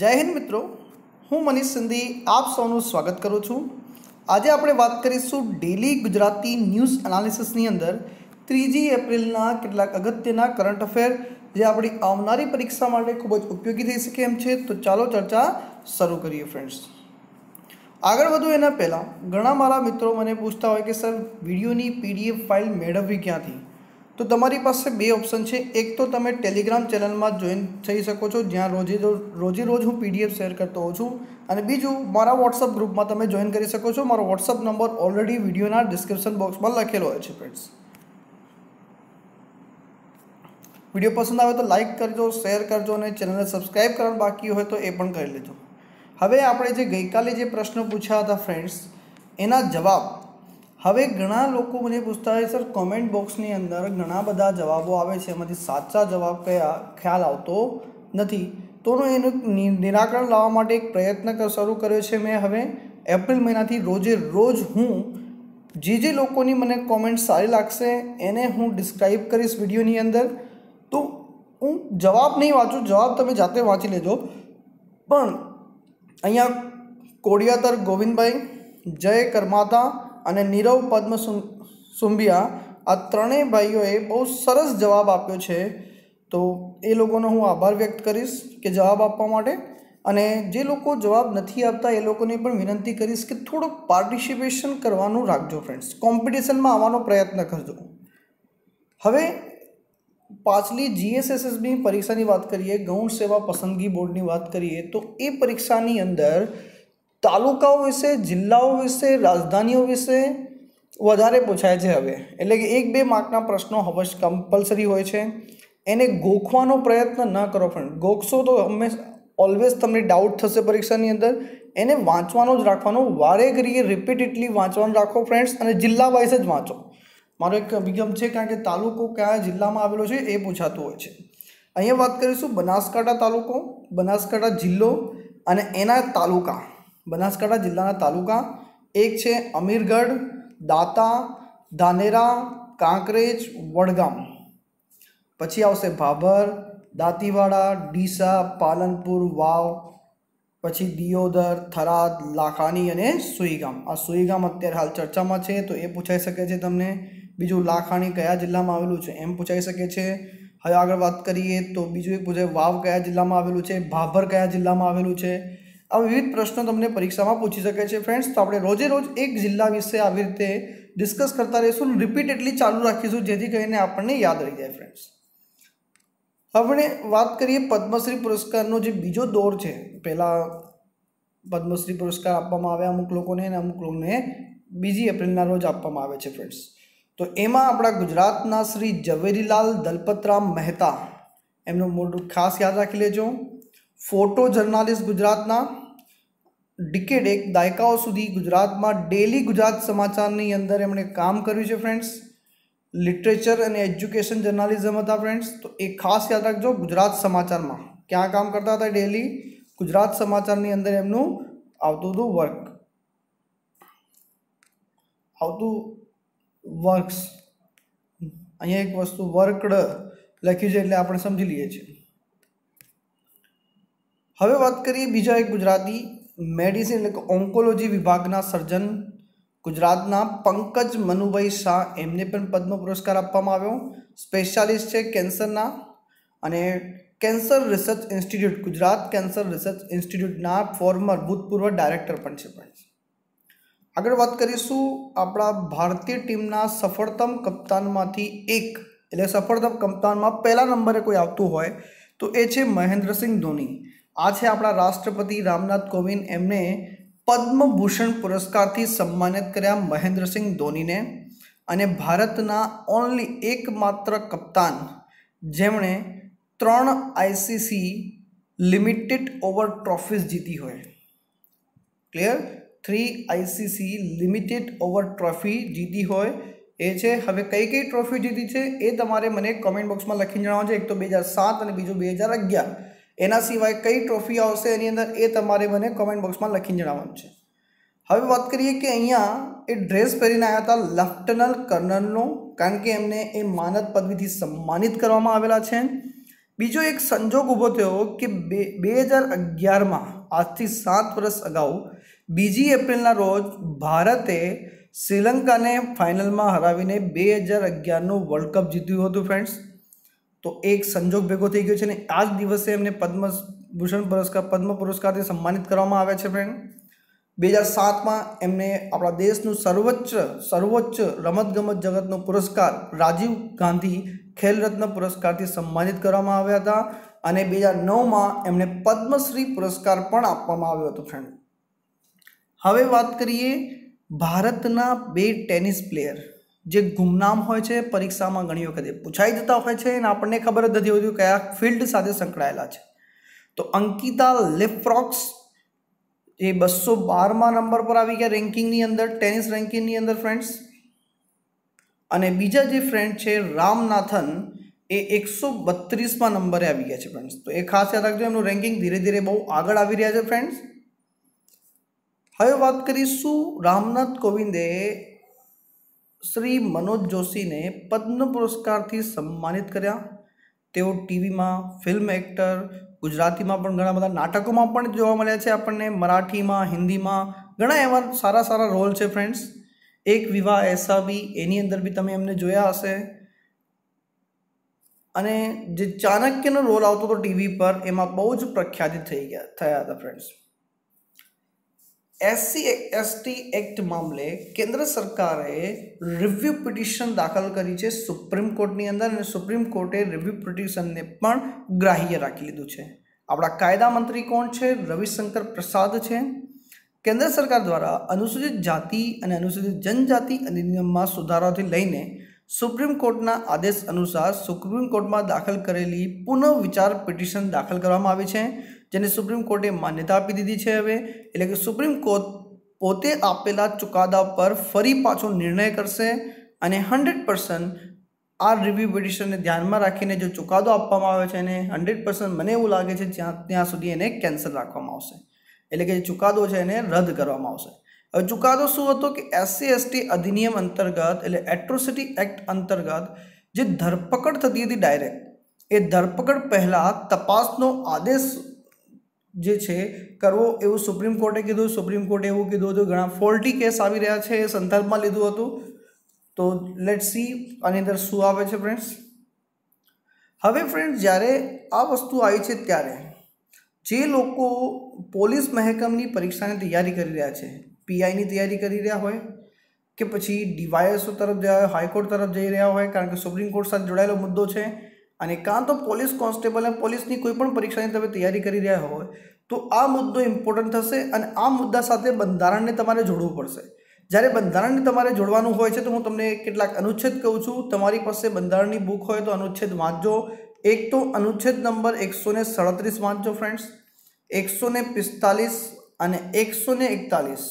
જય હિન્દ મિત્રો હું મનીષ સિંધી આપ સૌનું સ્વાગત કરું છું આજે આપણે વાત કરીશું ડેલી ગુજરાતી ન્યૂઝ એનાલિસિસની અંદર ત્રીજી એપ્રિલના કેટલાક અગત્યના કરંટ અફેર જે આપણી આવનારી પરીક્ષા માટે ખૂબ જ ઉપયોગી થઈ શકે એમ છે તો ચાલો ચર્ચા શરૂ કરીએ ફ્રેન્ડ્સ આગળ વધુ એના પહેલાં ઘણા મારા મિત્રો મને પૂછતા હોય કે સર વિડીયોની પીડીએફ ફાઇલ મેળવવી ક્યાંથી તો તમારી પાસે બે ઓપ્શન છે એક તો તમે ટેલિગ્રામ ચેનલમાં જોઈન થઈ શકો છો જ્યાં રોજે રોજે રોજ હું પીડીએફ શેર કરતો હોઉં છું અને બીજું મારા વોટ્સઅપ ગ્રુપમાં તમે જોઈન કરી શકો છો મારો વોટ્સઅપ નંબર ઓલરેડી વિડીયોના ડિસ્ક્રિપ્શન બોક્સમાં લખેલો હોય છે ફ્રેન્ડ્સ વિડીયો પસંદ આવે તો લાઇક કરજો શેર કરજો અને ચેનલને સબસ્ક્રાઈબ કરવાનું બાકી હોય તો એ પણ કરી લેજો હવે આપણે જે ગઈકાલે જે પ્રશ્નો પૂછ્યા હતા ફ્રેન્ડ્સ એના જવાબ હવે ઘણા લોકો મને પૂછતા હોય સર કોમેન્ટ બોક્સની અંદર ઘણા બધા જવાબો આવે છે એમાંથી સાચા જવાબ કયા ખ્યાલ આવતો નથી તોનો એનું નિરાકરણ લાવવા માટે એક પ્રયત્ન શરૂ કર્યો છે મેં હવે એપ્રિલ મહિનાથી રોજે રોજ હું જે જે લોકોની મને કોમેન્ટ સારી લાગશે એને હું ડિસ્ક્રાઇબ કરીશ વિડીયોની અંદર તો હું જવાબ નહીં વાંચું જવાબ તમે જાતે વાંચી લેજો પણ અહીંયા કોડિયાતર ગોવિંદભાઈ જય કરમાતા અને નીરવ પદ્મ સુંભિયા આ ત્રણેય ભાઈઓએ બહુ સરસ જવાબ આપ્યો છે તો એ લોકોનો હું આભાર વ્યક્ત કરીશ કે જવાબ આપવા માટે અને જે લોકો જવાબ નથી આપતા એ લોકોને પણ વિનંતી કરીશ કે થોડુંક પાર્ટિસિપેશન કરવાનું રાખજો ફ્રેન્ડ્સ કોમ્પિટિશનમાં આવવાનો પ્રયત્ન કરજો હવે પાછલી જીએસએસએસબી પરીક્ષાની વાત કરીએ ગૌણ સેવા પસંદગી બોર્ડની વાત કરીએ તો એ પરીક્ષાની અંદર તાલુકાઓ વિશે જિલ્લાઓ વિશે રાજધાનીઓ વિશે વધારે પૂછાય છે હવે એટલે કે એક બે માર્કના પ્રશ્નો હવે કમ્પલસરી હોય છે એને ગોખવાનો પ્રયત્ન ન કરો ફ્રેન્ડ ગોખશો તો હંમેશા ઓલવેઝ તમને ડાઉટ થશે પરીક્ષાની અંદર એને વાંચવાનો જ રાખવાનો વારે ઘડીએ રિપીટેડલી વાંચવાનું રાખો ફ્રેન્ડ્સ અને જિલ્લા વાઇઝ જ વાંચો મારો એક અભિગમ છે કારણ કે તાલુકો કયા જિલ્લામાં આવેલો છે એ પૂછાતું હોય છે અહીંયા વાત કરીશું બનાસકાંઠા તાલુકો બનાસકાંઠા જિલ્લો અને એના તાલુકા બનાસકાંઠા જિલ્લાના તાલુકા એક છે અમીરગઢ દાતા ધાનેરા કાંકરેજ વડગામ પછી આવશે ભાભર દાંતીવાડા ડીસા પાલનપુર વાવ પછી દિયોદર થરાદ લાખાણી અને સુઈગામ આ સુઈગામ અત્યારે હાલ ચર્ચામાં છે તો એ પૂછાઈ શકે છે તમને બીજું લાખાણી કયા જિલ્લામાં આવેલું છે એમ પૂછાઈ શકે છે હવે આગળ વાત કરીએ તો બીજું એક પૂછે વાવ કયા જિલ્લામાં આવેલું છે ભાભર કયા જિલ્લામાં આવેલું છે આ વિવિધ પ્રશ્નો તમને પરીક્ષામાં પૂછી શકે છે ફ્રેન્ડ્સ તો આપણે રોજે રોજ એક જિલ્લા વિશે આવી રીતે ડિસ્કસ કરતા રહીશું રિપીટેડલી ચાલુ રાખીશું જેથી કરીને આપણને યાદ રહી જાય ફ્રેન્ડ્સ હવે વાત કરીએ પદ્મશ્રી પુરસ્કારનો જે બીજો દોર છે પહેલાં પદ્મશ્રી પુરસ્કાર આપવામાં આવ્યા અમુક લોકોને અને અમુક લોકોને બીજી એપ્રિલના રોજ આપવામાં આવે છે ફ્રેન્ડ્સ તો એમાં આપણા ગુજરાતના શ્રી ઝવેરીલાલ દલપતરામ મહેતા એમનું મોટું ખાસ યાદ રાખી લેજો ફોટો જર્નાલિસ્ટ ગુજરાતના ડિકેડ એક દાયકાઓ સુધી ગુજરાતમાં ડેલી ગુજરાત સમાચારની અંદર એમણે કામ કર્યું છે ફ્રેન્ડ્સ લિટરેચર અને એજ્યુકેશન જર્નાલિઝમ હતા ફ્રેન્ડ્સ તો એ ખાસ યાદ રાખજો ગુજરાત સમાચારમાં ક્યાં કામ કરતા હતા ડેલી ગુજરાત સમાચારની અંદર એમનું આવતું હતું વર્ક આવતું વર્ક્સ અહીંયા એક વસ્તુ વર્કડ લખ્યું છે એટલે આપણે સમજી લઈએ છીએ હવે વાત કરીએ બીજા એક ગુજરાતી મેડિસિન એટલે કે ઓન્કોલોજી વિભાગના સર્જન ગુજરાતના પંકજ મનુભાઈ શાહ એમને પણ પદ્મ પુરસ્કાર આપવામાં આવ્યો સ્પેશિયાલિસ્ટ છે કેન્સરના અને cancer research institute Gujarat cancer research ઇન્સ્ટિટ્યૂટના ફોર્મર ભૂતપૂર્વ ડાયરેક્ટર પણ છે પણ આગળ વાત કરીશું આપણા ભારતીય ટીમના સફળતમ કપ્તાનમાંથી એક એટલે સફળતમ કપ્તાનમાં પહેલા નંબરે કોઈ આવતું હોય તો એ છે મહેન્દ્રસિંહ ધોની આ છે આપણા રાષ્ટ્રપતિ રામનાથ કોવિંદ એમને પદ્મભૂષણ પુરસ્કારથી સન્માનિત કર્યા મહેન્દ્રસિંહ ધોનીને અને ભારતના ઓનલી એકમાત્ર કપ્તાન જેમણે ત્રણ આઈસીસી લિમિટેડ ઓવર ટ્રોફીઝ જીતી હોય clear three ICC limited over trophy જીતી હોય એ છે હવે કઈ કઈ ટ્રોફી જીતી છે એ તમારે મને કોમેન્ટ બોક્સમાં લખીને છે એક તો બે હજાર સાત અને બીજું બે હજાર અગિયાર એના સિવાય કઈ ટ્રોફી આવશે એની અંદર એ તમારે મને કોમેન્ટ બોક્સમાં લખીને જણાવવાનું છે હવે વાત કરીએ કે અહીંયા એ ડ્રેસ પહેરીને આવ્યા હતા લેફ્ટનલ કર્નલનો કારણ કે એમને એ માનદ પદવીથી સન્માનિત કરવામાં આવેલા છે બીજો એક સંજોગ ઊભો થયો કે બે બે હજાર અગિયારમાં આજથી સાત વર્ષ અગાઉ બીજી એપ્રિલના રોજ ભારતે શ્રીલંકાને ફાઇનલમાં હરાવીને બે હજાર અગિયારનું વર્લ્ડ કપ જીત્યું હતું ફ્રેન્ડ્સ તો એક સંજોગ ભેગો થઈ ગયો છે અને આ જ દિવસે એમને પદ્મભૂષણ પુરસ્કાર પદ્મ પુરસ્કારથી સન્માનિત કરવામાં આવ્યા છે ફ્રેન્ડ બે હજાર સાતમાં એમને આપણા દેશનું સર્વોચ્ચ સર્વોચ્ચ રમતગમત જગતનો પુરસ્કાર રાજીવ ગાંધી ખેલરત્ન પુરસ્કારથી સન્માનિત કરવામાં આવ્યા હતા અને બે હજાર નવમાં એમને પદ્મશ્રી પુરસ્કાર પણ આપવામાં આવ્યો હતો ફ્રેન્ડ હવે વાત કરીએ ભારતના બે ટેનિસ પ્લેયર જે ગુમનામ હોય છે પરીક્ષામાં ઘણી વખતે પૂછાઈ જતા હોય છે અને આપણને ખબર જ નથી હોતી કયા ફિલ્ડ સાથે સંકળાયેલા છે તો અંકિતા લેફ્રોક્સ એ બસો બારમા નંબર પર આવી ગયા રેન્કિંગની અંદર ટેનિસ રેન્કિંગની અંદર ફ્રેન્ડ્સ અને બીજા જે ફ્રેન્ડ છે રામનાથન એ એકસો બત્રીસમાં નંબરે આવી ગયા છે ફ્રેન્ડ્સ તો એ ખાસ યાદ રાખજો એમનું રેન્કિંગ ધીરે ધીરે બહુ આગળ આવી રહ્યા છે ફ્રેન્ડ્સ હવે વાત કરીશું રામનાથ કોવિંદે શ્રી મનોજ જોશીને પદ્મ પુરસ્કારથી સન્માનિત કર્યા તેઓ ટીવીમાં ફિલ્મ એક્ટર ગુજરાતીમાં પણ ઘણા બધા નાટકોમાં પણ જોવા મળ્યા છે આપણને મરાઠીમાં હિન્દીમાં ઘણા એવા સારા સારા રોલ છે ફ્રેન્ડ્સ એક વિવાહ એસા બી એની અંદર બી તમે એમને જોયા હશે અને જે ચાણક્યનો રોલ આવતો હતો ટીવી પર એમાં બહુ જ પ્રખ્યાતિત થઈ ગયા થયા હતા ફ્રેન્ડ્સ એસસી એસટી એક્ટ મામલે કેન્દ્ર સરકારે રિવ્યૂ પિટિશન દાખલ કરી છે સુપ્રીમ કોર્ટની અંદર અને સુપ્રીમ કોર્ટે રિવ્યૂ પિટિશનને પણ ગ્રાહ્ય રાખી લીધું છે આપણા કાયદા મંત્રી કોણ છે રવિશંકર પ્રસાદ છે કેન્દ્ર સરકાર દ્વારા અનુસૂચિત જાતિ અને અનુસૂચિત જનજાતિ અધિનિયમમાં સુધારાથી લઈને સુપ્રીમ કોર્ટના આદેશ અનુસાર સુપ્રીમ કોર્ટમાં દાખલ કરેલી પુનઃ વિચાર પિટિશન દાખલ કરવામાં આવી છે જેને સુપ્રીમ કોર્ટે માન્યતા આપી દીધી છે હવે એટલે કે સુપ્રીમ કોર્ટ પોતે આપેલા ચુકાદા પર ફરી પાછો નિર્ણય કરશે અને હંડ્રેડ પર્સન્ટ આ રિવ્યૂ પિટિશનને ધ્યાનમાં રાખીને જો ચુકાદો આપવામાં આવે છે એને હંડ્રેડ પર્સન્ટ મને એવું લાગે છે જ્યાં ત્યાં સુધી એને કેન્સલ રાખવામાં આવશે એટલે કે જે ચુકાદો છે એને રદ કરવામાં આવશે હવે ચુકાદો શું હતો કે એસસી એસટી અધિનિયમ અંતર્ગત એટલે એટ્રોસિટી એક્ટ અંતર્ગત જે ધરપકડ થતી હતી ડાયરેક્ટ એ ધરપકડ પહેલાં તપાસનો આદેશ જે છે કરવો એવું સુપ્રીમ કોર્ટે કીધું સુપ્રીમ કોર્ટે એવું કીધું હતું ઘણા ફોલ્ટી કેસ આવી રહ્યા છે એ સંદર્ભમાં લીધું હતું તો લેટ સી આની અંદર શું આવે છે ફ્રેન્ડ્સ હવે ફ્રેન્ડ્સ જ્યારે આ વસ્તુ આવી છે ત્યારે જે લોકો પોલીસ મહેકમની પરીક્ષાની તૈયારી કરી રહ્યા છે પીઆઈની તૈયારી કરી રહ્યા હોય કે પછી ડીવાયએસઓ તરફ હોય હાઈકોર્ટ તરફ જઈ રહ્યા હોય કારણ કે સુપ્રીમ કોર્ટ સાથે જોડાયેલો મુદ્દો છે અને કાં તો પોલીસ કોન્સ્ટેબલ અને પોલીસની કોઈ પણ પરીક્ષાની તમે તૈયારી કરી રહ્યા હોય તો આ મુદ્દો ઇમ્પોર્ટન્ટ થશે અને આ મુદ્દા સાથે બંધારણને તમારે જોડવું પડશે જ્યારે બંધારણને તમારે જોડવાનું હોય છે તો હું તમને કેટલાક અનુચ્છેદ કહું છું તમારી પાસે બંધારણની બુક હોય તો અનુચ્છેદ વાંચજો એક તો અનુચ્છેદ નંબર એકસો ને સડત્રીસ વાંચજો ફ્રેન્ડ્સ એકસો ને પિસ્તાલીસ અને એકસો ને એકતાલીસ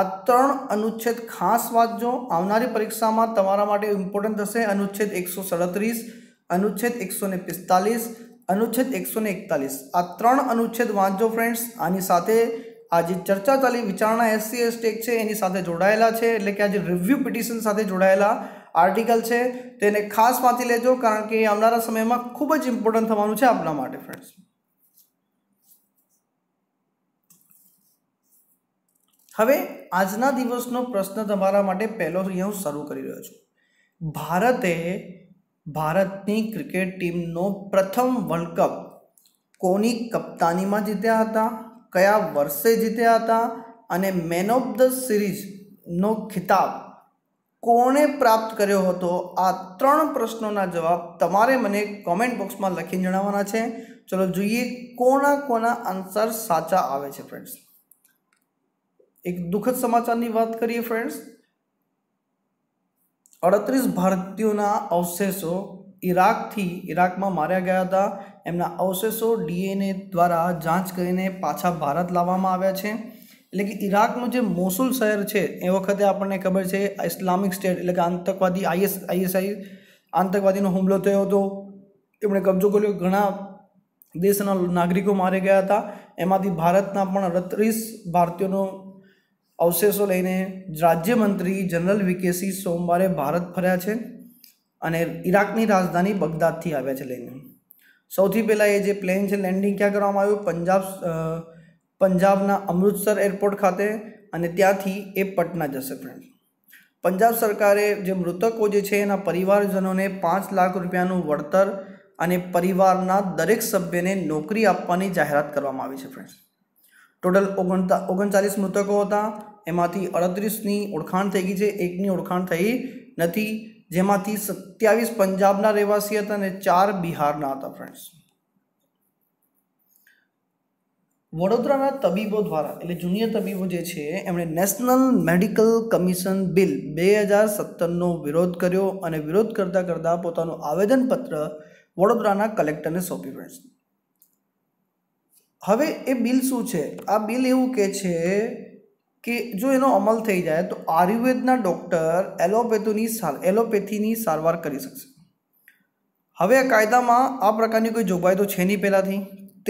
આ ત્રણ અનુચ્છેદ ખાસ વાંચજો આવનારી પરીક્ષામાં તમારા માટે ઇમ્પોર્ટન્ટ થશે અનુચ્છેદ એકસો સડત્રીસ અનુચ્છેદ એકસો ને પિસ્તાલીસ અનુચ્છેદ એકસો ને એકતાલીસ આ ત્રણ અનુચ્છેદ વાંચજો ફ્રેન્ડ્સ આની સાથે આ જે ચર્ચા ચાલી વિચારણા એસસી એસટી છે એની સાથે જોડાયેલા છે એટલે કે આ જે રિવ્યૂ પિટિશન સાથે જોડાયેલા આર્ટિકલ છે તેને ખાસ વાંચી લેજો કારણ કે આવનારા સમયમાં ખૂબ જ ઇમ્પોર્ટન્ટ થવાનું છે આપણા માટે ફ્રેન્ડ્સ હવે આજના દિવસનો પ્રશ્ન તમારા માટે પહેલો હું શરૂ કરી રહ્યો છું ભારતે ભારતની ક્રિકેટ ટીમનો પ્રથમ વર્લ્ડ કપ કોની કપ્તાનીમાં જીત્યા હતા કયા વર્ષે જીત્યા હતા અને મેન ઓફ ધ સિરીઝનો ખિતાબ કોણે પ્રાપ્ત કર્યો હતો આ ત્રણ પ્રશ્નોના જવાબ તમારે મને કોમેન્ટ બોક્સમાં લખીને જણાવવાના છે ચલો જોઈએ કોના કોના આન્સર સાચા આવે છે ફ્રેન્ડ્સ એક દુઃખદ સમાચારની વાત કરીએ ફ્રેન્ડ્સ અડત્રીસ ભારતીયોના અવશેષો ઈરાકથી ઈરાકમાં માર્યા ગયા હતા એમના અવશેષો ડીએનએ દ્વારા જાંચ કરીને પાછા ભારત લાવવામાં આવ્યા છે એટલે કે ઈરાકનું જે મોસુલ શહેર છે એ વખતે આપણને ખબર છે ઇસ્લામિક સ્ટેટ એટલે કે આતંકવાદી આઈએસ આઈએસઆઈ આતંકવાદીનો હુમલો થયો હતો એમણે કબજો કર્યો ઘણા દેશના નાગરિકો મારે ગયા હતા એમાંથી ભારતના પણ અડત્રીસ ભારતીયોનો અવશેષો લઈને રાજ્યમંત્રી જનરલ વિકેસી સોમવારે ભારત ફર્યા છે અને ઈરાકની રાજધાની બગદાદથી આવ્યા છે લઈને સૌથી પહેલાં એ જે પ્લેન છે લેન્ડિંગ ક્યાં કરવામાં આવ્યું પંજાબ પંજાબના અમૃતસર એરપોર્ટ ખાતે અને ત્યાંથી એ પટના જશે ફ્રેન્ડ પંજાબ સરકારે જે મૃતકો જે છે એના પરિવારજનોને પાંચ લાખ રૂપિયાનું વળતર અને પરિવારના દરેક સભ્યને નોકરી આપવાની જાહેરાત કરવામાં આવી છે ફ્રેન્ડ્સ ટોટલ ઓગણતા ઓગણચાલીસ મૃતકો હતા એમાંથી અડત્રીસની ઓળખાણ થઈ ગઈ છે એકની ઓળખાણ થઈ નથી જેમાંથી સત્યાવીસ પંજાબના રહેવાસી હતા અને ચાર બિહારના હતા ફ્રેન્ડ્સ વડોદરાના તબીબો દ્વારા એટલે જુનિયર તબીબો જે છે એમણે નેશનલ મેડિકલ કમિશન બિલ બે હજાર સત્તરનો વિરોધ કર્યો અને વિરોધ કરતાં કરતાં પોતાનું આવેદનપત્ર વડોદરાના કલેક્ટરને સોંપ્યું ફ્રેન્ડ્સ હવે એ બિલ શું છે આ બિલ એવું કહે છે કે જો એનો અમલ થઈ જાય તો આયુર્વેદના ડૉક્ટર એલોપેથીની એલોપેથીની સારવાર કરી શકશે હવે આ કાયદામાં આ પ્રકારની કોઈ જોગવાઈ તો છે નહીં પહેલાંથી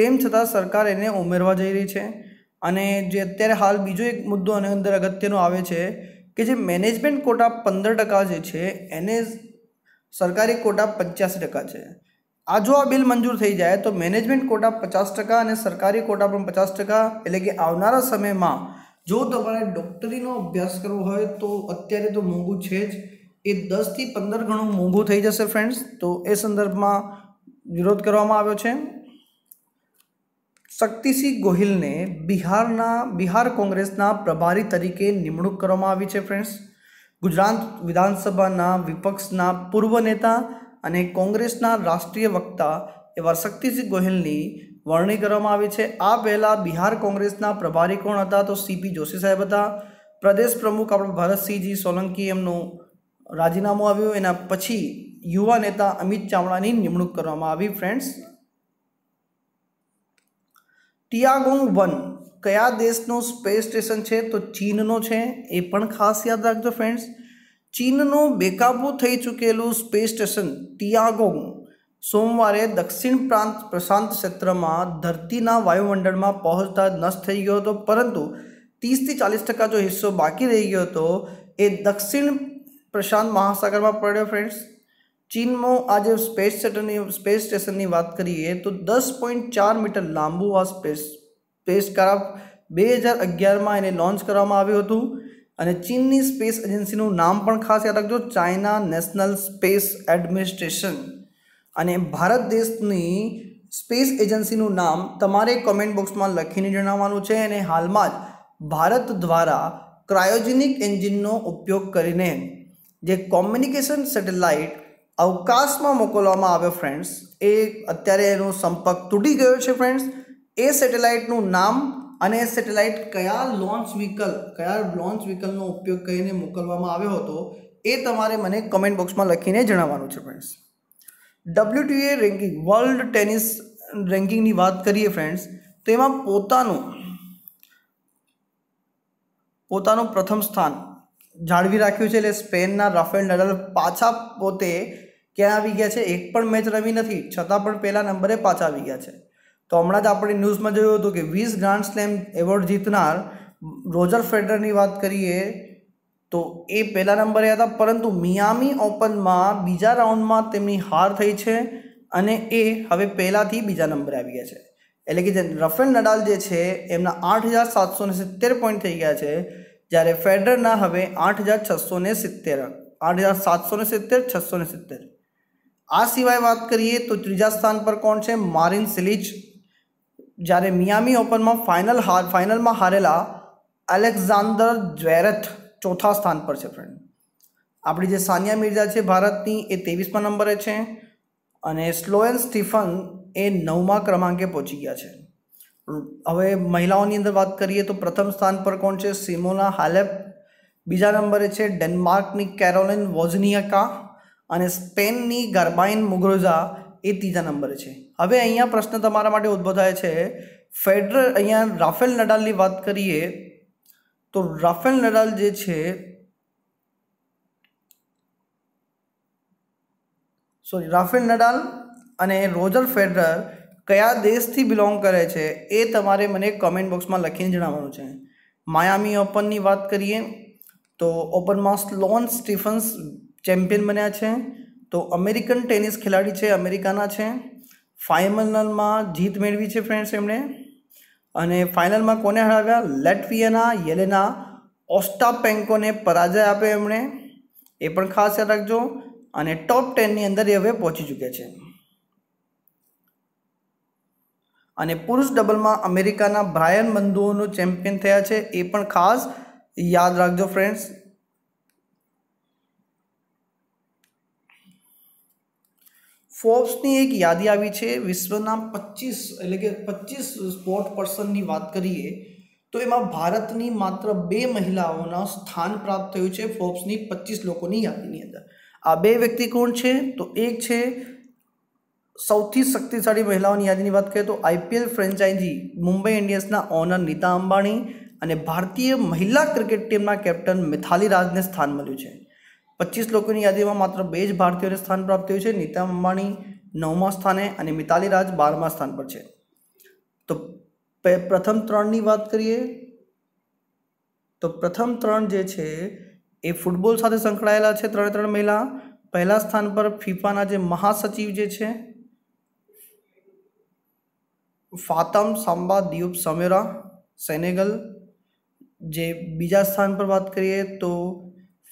તેમ છતાં સરકાર એને ઉમેરવા જઈ રહી છે અને જે અત્યારે હાલ બીજો એક મુદ્દો અને અંદર અગત્યનો આવે છે કે જે મેનેજમેન્ટ કોટા પંદર ટકા જે છે એને સરકારી કોટા પંચ્યાસી ટકા છે આ જો આ બિલ મંજૂર થઈ જાય તો મેનેજમેન્ટ કોટા પચાસ ટકા અને સરકારી કોટા પણ પચાસ ટકા એટલે કે આવનારા સમયમાં જો તમારે ડૉક્ટરીનો અભ્યાસ કરવો હોય તો અત્યારે તો મોંઘું છે જ એ દસથી પંદર ગણું મોંઘું થઈ જશે ફ્રેન્ડ્સ તો એ સંદર્ભમાં વિરોધ કરવામાં આવ્યો છે શક્તિસિંહ ગોહિલને બિહારના બિહાર કોંગ્રેસના પ્રભારી તરીકે નિમણૂક કરવામાં આવી છે ફ્રેન્ડ્સ ગુજરાત વિધાનસભાના વિપક્ષના પૂર્વ નેતા અને કોંગ્રેસના રાષ્ટ્રીય વક્તા એવા શક્તિસિંહ ગોહિલની વરણી કરવામાં આવી છે આ પહેલાં બિહાર કોંગ્રેસના પ્રભારી કોણ હતા તો સીપી જોશી સાહેબ હતા પ્રદેશ પ્રમુખ આપણે ભરતસિંહજી સોલંકી એમનું રાજીનામું આવ્યું એના પછી યુવા નેતા અમિત ચાવડાની નિમણૂક કરવામાં આવી ફ્રેન્ડ્સ ટિયાગોંગ વન કયા દેશનું સ્પેસ સ્ટેશન છે તો ચીનનો છે એ પણ ખાસ યાદ રાખજો ફ્રેન્ડ્સ ચીનનું બેકાબૂ થઈ ચૂકેલું સ્પેસ સ્ટેશન ટિયાગોંગ સોમવારે દક્ષિણ પ્રાંત પ્રશાંત ક્ષેત્રમાં ધરતીના વાયુમંડળમાં પહોંચતા નષ્ટ થઈ ગયો હતો પરંતુ ત્રીસથી ચાલીસ ટકા જો હિસ્સો બાકી રહી ગયો હતો એ દક્ષિણ પ્રશાંત મહાસાગરમાં પડ્યો ફ્રેન્ડ્સ ચીનમાં આજે સ્પેસ સેટરની સ્પેસ સ્ટેશનની વાત કરીએ તો દસ પોઈન્ટ ચાર મીટર લાંબુ આ સ્પેસ સ્પેસ ક્રાફ્ટ બે હજાર અગિયારમાં એને લોન્ચ કરવામાં આવ્યું હતું અને ચીનની સ્પેસ એજન્સીનું નામ પણ ખાસ યાદ રાખજો ચાઇના નેશનલ સ્પેસ એડમિનિસ્ટ્રેશન અને ભારત દેશની સ્પેસ એજન્સીનું નામ તમારે કોમેન્ટ બોક્સમાં લખીને જણાવવાનું છે અને હાલમાં જ ભારત દ્વારા ક્રાયોજેનિક એન્જિનનો ઉપયોગ કરીને જે કોમ્યુનિકેશન સેટેલાઇટ અવકાશમાં મોકલવામાં આવ્યો ફ્રેન્ડ્સ એ અત્યારે એનો સંપર્ક તૂટી ગયો છે ફ્રેન્ડ્સ એ સેટેલાઇટનું નામ અને સેટેલાઇટ કયા લોન્ચ વ્હીકલ કયા લોન્ચ વ્હીકલનો ઉપયોગ કરીને મોકલવામાં આવ્યો હતો એ તમારે મને કમેન્ટ બોક્સમાં લખીને જણાવવાનું છે friends WTA ranking world tennis રેન્કિંગની વાત કરીએ ફ્રેન્ડ્સ તો એમાં પોતાનું પોતાનું પ્રથમ સ્થાન જાળવી રાખ્યું છે એટલે સ્પેનના રાફેલ નડાલ પાછા પોતે ક્યાં આવી ગયા છે એક પણ મેચ રમી નથી છતાં પણ પહેલા નંબરે પાછા આવી ગયા છે તો હમણાં જ આપણે ન્યૂઝમાં જોયું હતું કે વીસ ગ્રાન્ડ સ્લેમ એવોર્ડ જીતનાર રોજર ફેડરની વાત કરીએ તો એ પહેલા નંબરે હતા પરંતુ મિયામી ઓપનમાં બીજા રાઉન્ડમાં તેમની હાર થઈ છે અને એ હવે પહેલાંથી બીજા નંબરે આવી ગયા છે એટલે કે જે રફેલ નડાલ જે છે એમના આઠ હજાર સાતસો ને સિત્તેર પોઈન્ટ થઈ ગયા છે જ્યારે ફેડરના હવે આઠ હજાર છસો ને સિત્તેર આઠ હજાર સાતસો ને સિત્તેર છસો ને સિત્તેર આ સિવાય વાત કરીએ તો ત્રીજા સ્થાન પર કોણ છે મારિન સિલિચ જ્યારે મિયામી ઓપનમાં ફાઇનલ હાર ફાઇનલમાં હારેલા અલેક્ઝાન્ડર જ્વેરથ ચોથા સ્થાન પર છે ફ્રેન્ડ આપણી જે સાનિયા મિર્ઝા છે ભારતની એ ત્રેવીસમા નંબરે છે અને સ્લોએન સ્ટીફન એ નવમા ક્રમાંકે પહોંચી ગયા છે હવે મહિલાઓની અંદર વાત કરીએ તો પ્રથમ સ્થાન પર કોણ છે સિમોના હાલેપ બીજા નંબરે છે ડેનમાર્કની કેરોલિન વોઝનિયકા અને સ્પેનની ગર્બાઇન મુગ્રોઝા એ ત્રીજા નંબરે છે હવે અહીંયા પ્રશ્ન તમારા માટે ઉદ્ભવાય છે ફેડરર અહીંયા રાફેલ નડાલની વાત કરીએ તો રાફેલ નડાલ જે છે સોરી રાફેલ નડાલ અને રોજર ફેડરર કયા દેશથી બિલોંગ કરે છે એ તમારે મને કમેન્ટ બોક્સમાં લખીને જણાવવાનું છે માયામી ઓપનની વાત કરીએ તો ઓપનમાં સ્લોન સ્ટીફન્સ ચેમ્પિયન બન્યા છે તો અમેરિકન ટેનિસ ખેલાડી છે અમેરિકાના છે ફાઇનલમાં જીત મેળવી છે ફ્રેન્ડ્સ એમણે અને ફાઇનલમાં કોને હરાવ્યા લેટવિયાના યેલેના ઓસ્ટાપેન્કોને પરાજય આપ્યો એમણે એ પણ ખાસ યાદ રાખજો અને ટોપ ટેનની અંદર એ હવે પહોંચી ચૂક્યા છે અને પુરુષ ડબલમાં અમેરિકાના બ્રાયન બંધુઓનું ચેમ્પિયન થયા છે એ પણ ખાસ યાદ રાખજો ફ્રેન્ડ્સ ફોર્બ્સની એક યાદી આવી છે વિશ્વના પચીસ એટલે કે પચીસ સ્પોર્ટ પર્સનની વાત કરીએ તો એમાં ભારતની માત્ર બે મહિલાઓના સ્થાન પ્રાપ્ત થયું છે ફોર્બ્સની પચીસ લોકોની યાદીની અંદર આ બે વ્યક્તિ કોણ છે તો એક છે સૌથી શક્તિશાળી મહિલાઓની યાદીની વાત કરીએ તો આઈપીએલ ફ્રેન્ચાઇઝી મુંબઈ ઇન્ડિયન્સના ઓનર નીતા અંબાણી અને ભારતીય મહિલા ક્રિકેટ ટીમના કેપ્ટન મિથાલી રાજને સ્થાન મળ્યું છે પચીસ લોકોની યાદીમાં માત્ર બે જ ભારતીયોને સ્થાન પ્રાપ્ત થયું છે નીતા અંબાણી નવમા સ્થાને અને મિતાલી રાજ બારમા સ્થાન પર છે તો પ્રથમ ત્રણની વાત કરીએ તો પ્રથમ ત્રણ જે છે એ ફૂટબોલ સાથે સંકળાયેલા છે ત્રણે ત્રણ મહિલા પહેલા સ્થાન પર ફિફાના જે મહાસચિવ જે છે ફાતમ સાંબા દિયુબ સમેરા સેનેગલ જે બીજા સ્થાન પર વાત કરીએ તો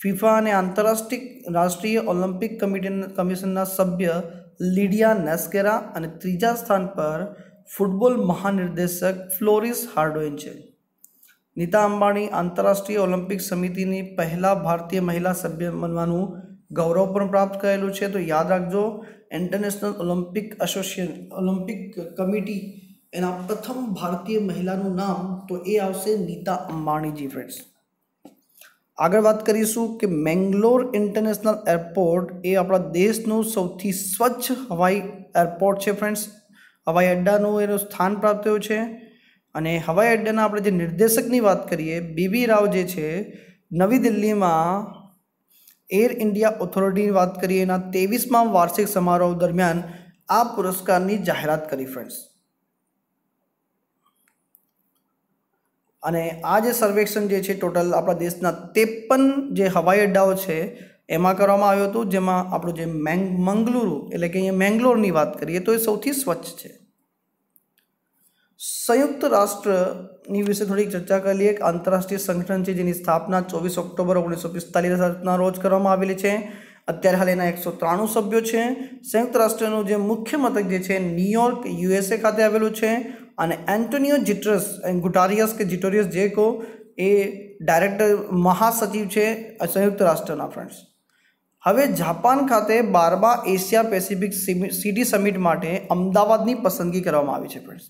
ફિફા અને આંતરરાષ્ટ્રીય રાષ્ટ્રીય ઓલિમ્પિક કમિટી કમિશનના સભ્ય લિડિયા નેસ્કેરા અને ત્રીજા સ્થાન પર ફૂટબોલ મહાનિર્દેશક ફ્લોરિસ હાર્ડોઇન છે નીતા અંબાણી આંતરરાષ્ટ્રીય ઓલિમ્પિક સમિતિની પહેલા ભારતીય મહિલા સભ્ય બનવાનું ગૌરવ પણ પ્રાપ્ત કરેલું છે તો યાદ રાખજો international Olympic association Olympic committee એના પ્રથમ ભારતીય મહિલાનું નામ તો એ આવશે નીતા અંબાણીજી ફ્રેન્ડ્સ આગળ વાત કરીશું કે મેંગ્લોર ઇન્ટરનેશનલ એરપોર્ટ એ આપણા દેશનું સૌથી સ્વચ્છ હવાઈ એરપોર્ટ છે ફ્રેન્ડ્સ હવાઈ અડ્ડાનું એનું સ્થાન પ્રાપ્ત થયું છે અને હવાઈ અડ્ડાના આપણે જે નિર્દેશકની વાત કરીએ બીબી રાવ જે છે નવી દિલ્હીમાં એર ઇન્ડિયા ઓથોરિટીની વાત કરીએ એના ત્રેવીસમાં વાર્ષિક સમારોહ દરમિયાન આ પુરસ્કારની જાહેરાત કરી ફ્રેન્ડ્સ અને આ જે સર્વેક્ષણ જે છે ટોટલ આપણા દેશના ત્રેપન જે હવાઈ અડ્ડાઓ છે એમાં કરવામાં આવ્યું હતું જેમાં આપણું જે મેંગ મંગલુરુ એટલે કે અહીંયા મેંગ્લોરની વાત કરીએ તો એ સૌથી સ્વચ્છ છે સંયુક્ત રાષ્ટ્રની વિશે થોડીક ચર્ચા કરી લઈએ એક આંતરરાષ્ટ્રીય સંગઠન છે જેની સ્થાપના ચોવીસ ઓક્ટોબર ઓગણીસો પિસ્તાલીસના રોજ કરવામાં આવેલી છે અત્યારે હાલ એના એકસો ત્રાણું સભ્યો છે સંયુક્ત રાષ્ટ્રનું જે મુખ્ય મથક જે છે ન્યુયોર્ક યુએસએ ખાતે આવેલું છે અને એન્ટોનિયો જીટરસ ગુટારિયસ કે જીટોરિયસ જે કહો એ ડાયરેક્ટર મહાસચિવ છે સંયુક્ત રાષ્ટ્રના ફ્રેન્ડ્સ હવે જાપાન ખાતે બારબા એશિયા પેસિફિક સિટી સમિટ માટે અમદાવાદની પસંદગી કરવામાં આવી છે ફ્રેન્ડ્સ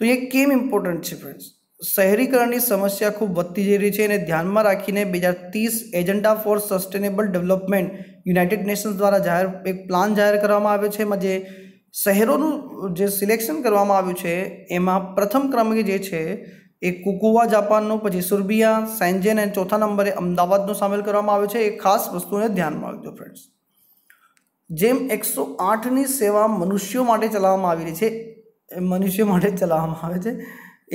તો એ કેમ ઇમ્પોર્ટન્ટ છે ફ્રેન્ડ્સ શહેરીકરણની સમસ્યા ખૂબ વધતી જઈ રહી છે અને ધ્યાનમાં રાખીને બે હજાર ત્રીસ agenda for sustainable development United Nations દ્વારા જાહેર એક પ્લાન જાહેર કરવામાં આવ્યો છે એમાં જે શહેરોનું જે સિલેક્શન કરવામાં આવ્યું છે એમાં પ્રથમ ક્રમે જે છે એ કુકુવા જાપાનનો પછી સુરબિયા સેન્જેન અને ચોથા નંબરે અમદાવાદનો સામેલ કરવામાં આવ્યો છે એ ખાસ વસ્તુને ધ્યાનમાં રાખજો ફ્રેન્ડ્સ જેમ એકસો આઠની સેવા મનુષ્યો માટે ચલાવવામાં આવી રહી છે એ મનુષ્યો માટે ચલાવવામાં આવે છે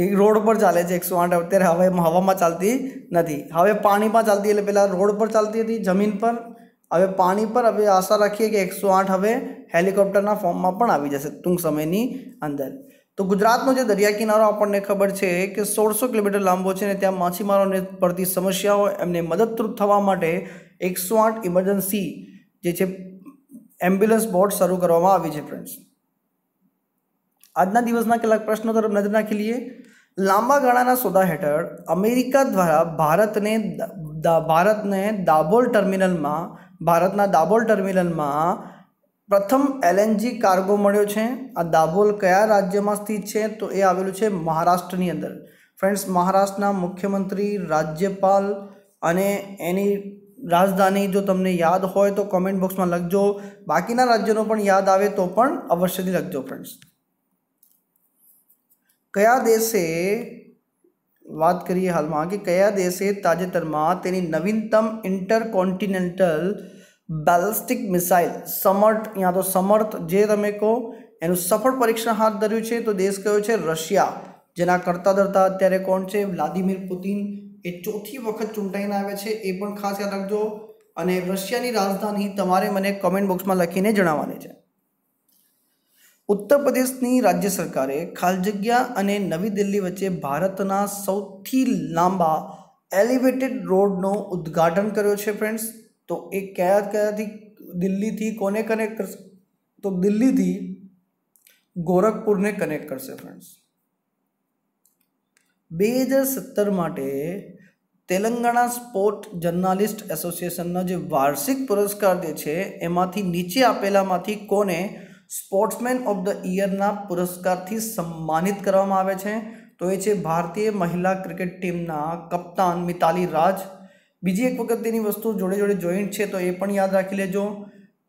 એ રોડ પર ચાલે છે એકસો આઠ અત્યારે હવે હવામાં ચાલતી નથી હવે પાણીમાં ચાલતી એટલે પહેલાં રોડ પર ચાલતી હતી જમીન પર હવે પાણી પર હવે આશા રાખીએ કે એકસો આઠ હવે હેલિકોપ્ટરના ફોર્મમાં પણ આવી જશે ટૂંક સમયની અંદર તો ગુજરાતનો જે દરિયા કિનારો આપણને ખબર છે કે સોળસો કિલોમીટર લાંબો છે અને ત્યાં માછીમારોને પડતી સમસ્યાઓ એમને મદદરૂપ થવા માટે એકસો આઠ ઇમરજન્સી જે છે એમ્બ્યુલન્સ બોટ શરૂ કરવામાં આવી છે ફ્રેન્ડ્સ આજના દિવસના કેટલાક પ્રશ્નો તરફ નજર નાખી લઈએ લાંબા ગાળાના સોદા હેઠળ અમેરિકા દ્વારા ભારતને ભારતને દાબોલ ટર્મિનલમાં ભારતના દાબોલ ટર્મિનલમાં પ્રથમ એલએનજી કાર્ગો મળ્યો છે આ દાબોલ કયા રાજ્યમાં સ્થિત છે તો એ આવેલું છે મહારાષ્ટ્રની અંદર ફ્રેન્ડ્સ મહારાષ્ટ્રના મુખ્યમંત્રી રાજ્યપાલ અને એની રાજધાની જો તમને યાદ હોય તો કોમેન્ટ બોક્સમાં લખજો બાકીના રાજ્યનો પણ યાદ આવે તો પણ અવશ્યથી લખજો ફ્રેન્ડ્સ કયા દેશે વાત કરીએ હાલમાં કે કયા દેશે તાજેતરમાં તેની નવીનતમ ઇન્ટરકોન્ટિનેન્ટલ બેલિસ્ટિક મિસાઇલ સમર્થ યા તો સમર્થ જે તમે કહો એનું સફળ પરીક્ષણ હાથ ધર્યું છે તો દેશ કયો છે રશિયા જેના કરતા ધરતા અત્યારે કોણ છે વ્લાદિમીર પુતિન એ ચોથી વખત ચૂંટાઈને આવે છે એ પણ ખાસ યાદ રાખજો અને રશિયાની રાજધાની તમારે મને કમેન્ટ બોક્સમાં લખીને જણાવવાની છે ઉત્તર પ્રદેશની રાજ્ય સરકારે ખાલજગ્યા અને નવી દિલ્હી વચ્ચે ભારતના સૌથી લાંબા એલિવેટેડ રોડનો ઉદ્ઘાટન કર્યો છે ફ્રેન્ડ્સ તો એ કયા કયાથી દિલ્હીથી કોને કનેક્ટ કરશે તો દિલ્હીથી ગોરખપુરને કનેક્ટ કરશે ફ્રેન્ડ્સ બે હજાર સત્તર માટે તેલંગાણા સ્પોર્ટ જર્નાલિસ્ટ એસોસિએશનનો જે વાર્ષિક પુરસ્કાર જે છે એમાંથી નીચે આપેલામાંથી કોને સ્પોર્ટ્સમેન ઓફ ધ ઇયરના પુરસ્કારથી સન્માનિત કરવામાં આવે છે તો એ છે ભારતીય મહિલા ક્રિકેટ ટીમના કપ્તાન મિતાલી રાજ બીજી એક વખત તેની વસ્તુ જોડે જોડે જોઈન્ટ છે તો એ પણ યાદ રાખી લેજો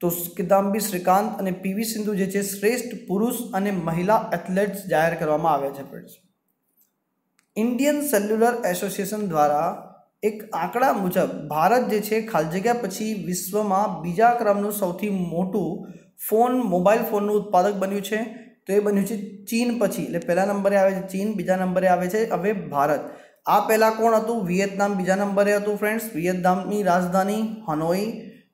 તો કિદામ્બી શ્રીકાંત અને પીવી સિંધુ જે છે શ્રેષ્ઠ પુરુષ અને મહિલા એથ્લેટ્સ જાહેર કરવામાં આવ્યા છે ફ્રેન્ડ્સ ઇન્ડિયન સેલ્યુલર એસોસિએશન દ્વારા એક આંકડા મુજબ ભારત જે છે જગ્યા પછી વિશ્વમાં બીજા ક્રમનું સૌથી મોટું ફોન મોબાઈલ ફોનનું ઉત્પાદક બન્યું છે તો એ બન્યું છે ચીન પછી એટલે પહેલા નંબરે આવે છે ચીન બીજા નંબરે આવે છે હવે ભારત આ પહેલાં કોણ હતું વિયેતનામ બીજા નંબરે હતું ફ્રેન્ડ્સ વિયેતનામની રાજધાની હનોઈ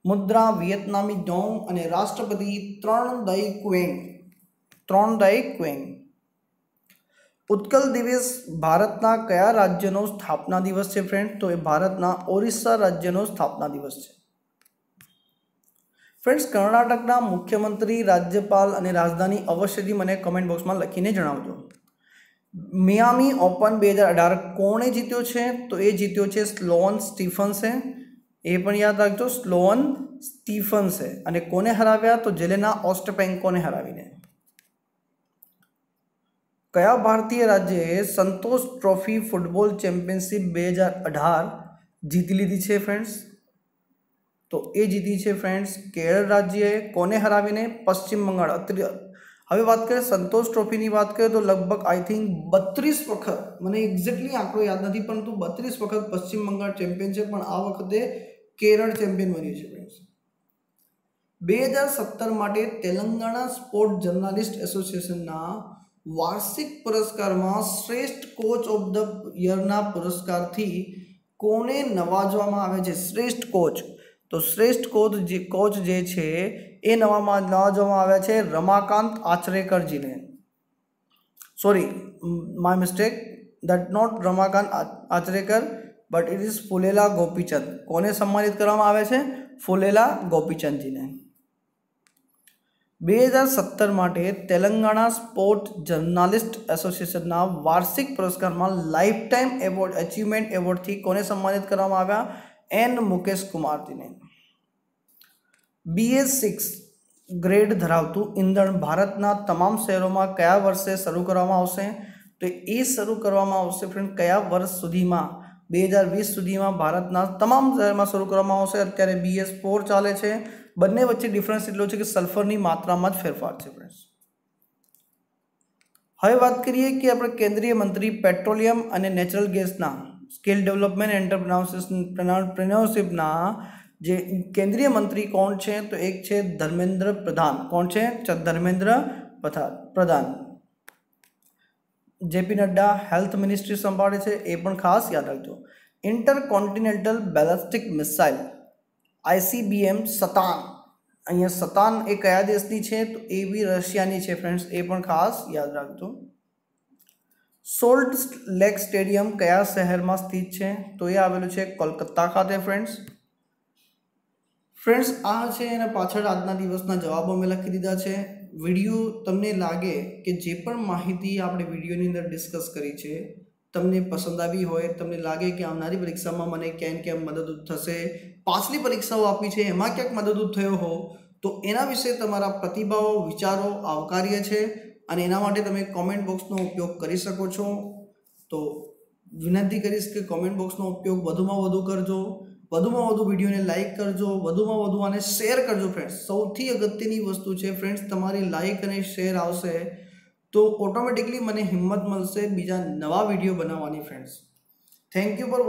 મુદ્રા વિયેતનામી ડોંગ અને રાષ્ટ્રપતિ ત્રણ દઈ ક્વેંગ ત્રણ દઈ ક્વેંગ ઉત્કલ દિવસ ભારતના કયા રાજ્યનો સ્થાપના દિવસ છે ફ્રેન્ડ તો એ ભારતના ઓરિસ્સા રાજ્યનો સ્થાપના દિવસ છે ફ્રેન્ડ્સ કર્ણાટકના મુખ્યમંત્રી રાજ્યપાલ અને રાજધાની અવશ્યથી મને કમેન્ટ બોક્સમાં લખીને જણાવજો મિયામી ઓપન બે હજાર અઢાર કોણે જીત્યો છે તો એ જીત્યો છે સ્લોન સ્ટીફન્સે એ પણ યાદ રાખજો સ્લોન સ્ટીફન્સે અને કોને હરાવ્યા તો જેલેના ઓસ્ટપેન્કોને હરાવીને કયા ભારતીય રાજ્યએ સંતોષ ટ્રોફી ફૂટબોલ ચેમ્પિયનશિપ બે હજાર અઢાર જીતી લીધી છે ફ્રેન્ડ્સ તો એ જીતી છે ફ્રેન્ડ્સ કેરળ રાજ્યએ કોને હરાવીને પશ્ચિમ બંગાળ હવે વાત કરીએ સંતોષ ટ્રોફીની વાત કરીએ તો લગભગ આઈ થિંક બત્રીસ વખત મને એક્ઝેક્ટલી આંકડો યાદ નથી પરંતુ બત્રીસ વખત પશ્ચિમ બંગાળ ચેમ્પિયન છે પણ આ વખતે કેરળ ચેમ્પિયન બન્યું છે ફ્રેન્ડ્સ બે હજાર સત્તર માટે તેલંગાણા સ્પોર્ટ જર્નાલિસ્ટ એસોસિએશનના વાર્ષિક પુરસ્કારમાં શ્રેષ્ઠ કોચ ઓફ ધ યરના પુરસ્કારથી કોને નવાજવામાં આવે છે શ્રેષ્ઠ કોચ તો શ્રેષ્ઠ કોચ જે કોચ જે છે એ નવામાં નવામાં આવ્યા છે રમાકાંત આચરેકરજીને sorry my mistake that not Ramakant Achrekar but it is Pullela Gopichand કોને સન્માનિત કરવામાં આવે છે ફુલેલા ગોપીચંદજીને બે હજાર સત્તર માટે તેલંગાણા સ્પોર્ટ જર્નાલિસ્ટ એસોસિએશનના વાર્ષિક પુરસ્કારમાં લાઈફ ટાઈમ એવોર્ડ અચીવમેન્ટ એવોર્ડથી કોને સન્માનિત કરવામાં આવ્યા એન મુકેશ કુમારજીને બીએસ સિક્સ ગ્રેડ ધરાવતું ઈંધણ ભારતના તમામ શહેરોમાં કયા વર્ષે શરૂ કરવામાં આવશે તો એ શરૂ કરવામાં આવશે ફ્રેન્ડ કયા વર્ષ સુધીમાં બે હજાર વીસ સુધીમાં ભારતના તમામ શહેરમાં શરૂ કરવામાં આવશે અત્યારે બીએસ ફોર ચાલે છે બંને વચ્ચે ડિફરન્સ એટલો છે કે સલ્ફરની માત્રામાં જ ફેરફાર છે ફ્રેન્ડ્સ હવે વાત કરીએ કે આપણે કેન્દ્રીય મંત્રી પેટ્રોલિયમ અને નેચરલ ગેસના स्किल डेवलपमेंट एंटरप्रेनरशिप जे केंद्रीय मंत्री कौन छे तो एक छे धर्मेंद्र प्रधान कौन छे धर्मेंद्र प्रधान जेपी नड्डा हेल्थ मिनिस्ट्री संभाले छे ए पण खास याद रखो intercontinental ballistic missile ICBM Satan अहीं सतान एक कया देश नी छे तो ए भी रशिया नी छे फ्रेंड्स ए पण खास याद रखो સોલ્ટ લેક સ્ટેડિયમ કયા શહેરમાં સ્થિત છે તો એ આવેલું છે કોલકત્તા ખાતે ફ્રેન્ડ્સ ફ્રેન્ડ્સ આ છે એના પાછળ આજના દિવસના જવાબો મેં લખી દીધા છે વિડીયો તમને લાગે કે જે પણ માહિતી આપણે વિડીયોની અંદર ડિસ્કસ કરી છે તમને પસંદ આવી હોય તમને લાગે કે આવનારી પરીક્ષામાં મને ક્યાં ક્યાં મદદરૂપ થશે પાછલી પરીક્ષાઓ આપી છે એમાં ક્યાંક મદદરૂપ થયો હો તો એના વિશે તમારા પ્રતિભાવો વિચારો આવકાર્ય છે અને એના માટે તમે કોમેન્ટ બોક્સનો ઉપયોગ કરી શકો છો તો વિનંતી કરીશ કે કોમેન્ટ બોક્સનો ઉપયોગ વધુમાં વધુ કરજો વધુમાં વધુ વિડીયોને લાઇક કરજો વધુમાં વધુ આને શેર કરજો ફ્રેન્ડ્સ સૌથી અગત્યની વસ્તુ છે ફ્રેન્ડ્સ તમારી લાઇક અને શેર આવશે તો ઓટોમેટિકલી મને હિંમત મળશે બીજા નવા વિડીયો બનાવવાની ફ્રેન્ડ્સ થેન્ક યુ ફોર